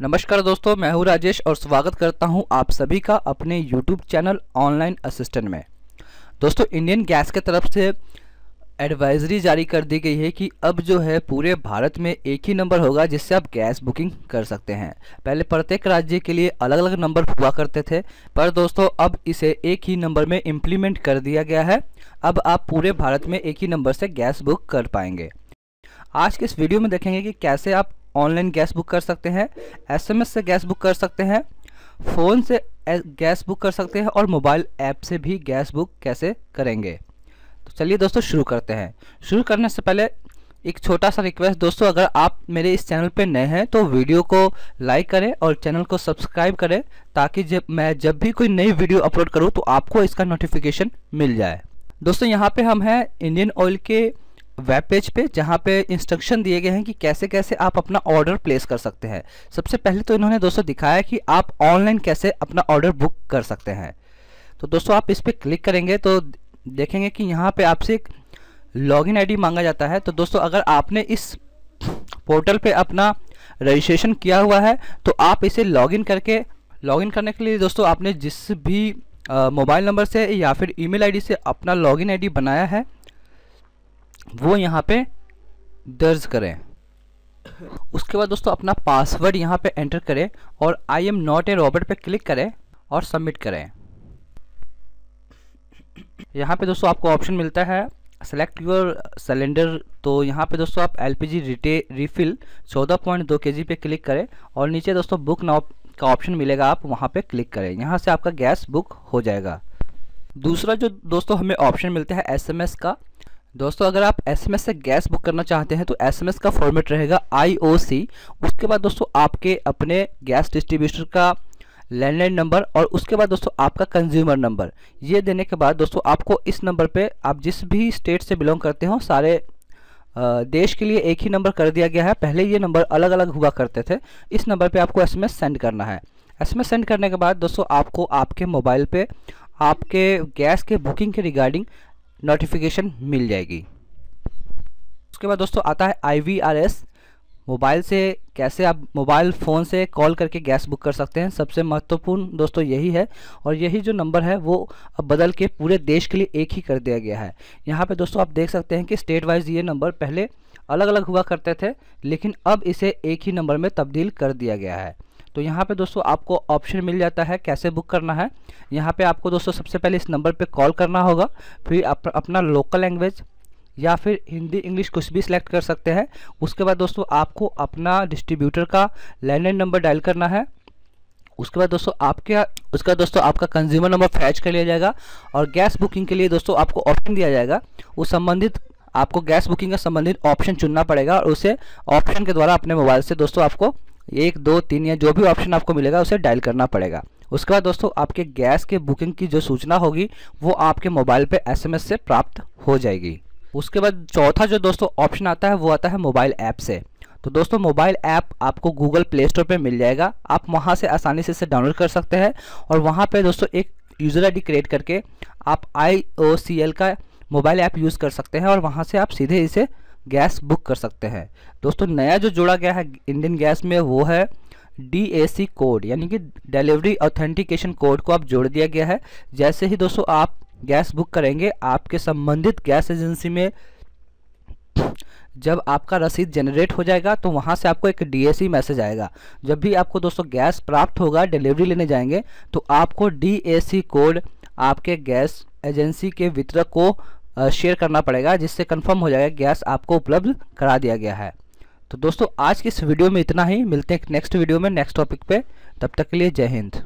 नमस्कार दोस्तों मैं हूं राजेश और स्वागत करता हूं आप सभी का अपने YouTube चैनल ऑनलाइन असिस्टेंट में दोस्तों इंडियन गैस के तरफ से एडवाइजरी जारी कर दी गई है कि अब जो है पूरे भारत में एक ही नंबर होगा जिससे आप गैस बुकिंग कर सकते हैं पहले प्रत्येक राज्य के लिए अलग अलग नंबर हुआ करते थे पर दोस्तों अब इसे एक ही नंबर में इम्प्लीमेंट कर दिया गया है अब आप पूरे भारत में एक ही नंबर से गैस बुक कर पाएंगे आज के इस वीडियो में देखेंगे कि कैसे आप ऑनलाइन गैस बुक कर सकते हैं एसएमएस से गैस बुक कर सकते हैं फ़ोन से गैस बुक कर सकते हैं और मोबाइल ऐप से भी गैस बुक कैसे करेंगे तो चलिए दोस्तों शुरू करते हैं शुरू करने से पहले एक छोटा सा रिक्वेस्ट दोस्तों अगर आप मेरे इस चैनल पर नए हैं तो वीडियो को लाइक करें और चैनल को सब्सक्राइब करें ताकि जब मैं जब भी कोई नई वीडियो अपलोड करूं तो आपको इसका नोटिफिकेशन मिल जाए दोस्तों यहाँ पे हम हैं इंडियन ऑयल के वेब पेज पे जहाँ पे इंस्ट्रक्शन दिए गए हैं कि कैसे कैसे आप अपना ऑर्डर प्लेस कर सकते हैं सबसे पहले तो इन्होंने दोस्तों दिखाया कि आप ऑनलाइन कैसे अपना ऑर्डर बुक कर सकते हैं तो दोस्तों आप इस पर क्लिक करेंगे तो देखेंगे कि यहाँ पे आपसे एक लॉगिन इन मांगा जाता है तो दोस्तों अगर आपने इस पोर्टल पर अपना रजिस्ट्रेशन किया हुआ है तो आप इसे लॉग करके लॉगिन करने के लिए दोस्तों आपने जिस भी मोबाइल नंबर से या फिर ईमेल आईडी से अपना लॉगिन आईडी बनाया है वो यहाँ पे दर्ज करें उसके बाद दोस्तों अपना पासवर्ड यहाँ पे एंटर करें और I am not a robot पे क्लिक करें और सबमिट करें यहाँ पे दोस्तों आपको ऑप्शन मिलता है सेलेक्ट योर सिलेंडर तो यहाँ पे दोस्तों आप एल पी रिटे रिफिल चौदह पॉइंट दो के जी पे क्लिक करें और नीचे दोस्तों बुक नाउ का ऑप्शन मिलेगा आप वहाँ पे क्लिक करें यहाँ से आपका गैस बुक हो जाएगा दूसरा जो दोस्तों हमें ऑप्शन मिलता है एसएमएस का दोस्तों अगर आप एसएमएस से गैस बुक करना चाहते हैं तो एसएमएस का फॉर्मेट रहेगा आईओसी उसके बाद दोस्तों आपके अपने गैस डिस्ट्रीब्यूटर का लैंडलाइन नंबर और उसके बाद दोस्तों आपका कंज्यूमर नंबर ये देने के बाद दोस्तों आपको इस नंबर पे आप जिस भी स्टेट से बिलोंग करते हो सारे देश के लिए एक ही नंबर कर दिया गया है पहले ये नंबर अलग अलग हुआ करते थे इस नंबर पे आपको एस सेंड करना है एस सेंड करने के बाद दोस्तों आपको आपके मोबाइल पे आपके गैस के बुकिंग के रिगार्डिंग नोटिफिकेशन मिल जाएगी उसके बाद दोस्तों आता है आई मोबाइल से कैसे आप मोबाइल फ़ोन से कॉल करके गैस बुक कर सकते हैं सबसे महत्वपूर्ण दोस्तों यही है और यही जो नंबर है वो अब बदल के पूरे देश के लिए एक ही कर दिया गया है यहाँ पे दोस्तों आप देख सकते हैं कि स्टेट वाइज ये नंबर पहले अलग अलग हुआ करते थे लेकिन अब इसे एक ही नंबर में तब्दील कर दिया गया है तो यहाँ पे दोस्तों आपको ऑप्शन मिल जाता है कैसे बुक करना है यहाँ पे आपको दोस्तों सबसे पहले इस नंबर पे कॉल करना होगा फिर अप, अपना लोकल लैंग्वेज या फिर हिंदी इंग्लिश कुछ भी सिलेक्ट कर सकते हैं उसके बाद दोस्तों आपको अपना डिस्ट्रीब्यूटर का लैंडलाइन नंबर डायल करना है उसके बाद दोस्तों आपके उसका दोस्तों आपका कंज्यूमर नंबर फैच कर लिया जाएगा और गैस बुकिंग के लिए दोस्तों आपको ऑप्शन दिया जाएगा उस संबंधित आपको गैस बुकिंग का संबंधित ऑप्शन चुनना पड़ेगा और उसे ऑप्शन के द्वारा अपने मोबाइल से दोस्तों आपको एक दो तीन या जो भी ऑप्शन आपको मिलेगा उसे डायल करना पड़ेगा उसके बाद दोस्तों आपके गैस के बुकिंग की जो सूचना होगी वो आपके मोबाइल पे एसएमएस से प्राप्त हो जाएगी उसके बाद चौथा जो दोस्तों ऑप्शन आता है वो आता है मोबाइल ऐप से तो दोस्तों मोबाइल ऐप आपको गूगल प्ले स्टोर पर मिल जाएगा आप वहाँ से आसानी से इसे डाउनलोड कर सकते हैं और वहाँ पर दोस्तों एक यूज़र आई क्रिएट करके आप आई का मोबाइल ऐप यूज़ कर सकते हैं और वहाँ से आप सीधे इसे गैस बुक कर सकते हैं दोस्तों नया जो जोड़ा गया है इंडियन गैस में वो है डी कोड यानी कि डिलीवरी ऑथेंटिकेशन कोड को आप जोड़ दिया गया है जैसे ही दोस्तों आप गैस बुक करेंगे आपके संबंधित गैस एजेंसी में जब आपका रसीद जनरेट हो जाएगा तो वहाँ से आपको एक डी मैसेज आएगा जब भी आपको दोस्तों गैस प्राप्त होगा डिलीवरी लेने जाएंगे तो आपको डी कोड आपके गैस एजेंसी के वितरक को शेयर करना पड़ेगा जिससे कंफर्म हो जाएगा गैस आपको उपलब्ध करा दिया गया है तो दोस्तों आज की इस वीडियो में इतना ही मिलते हैं नेक्स्ट वीडियो में नेक्स्ट टॉपिक पे तब तक के लिए जय हिंद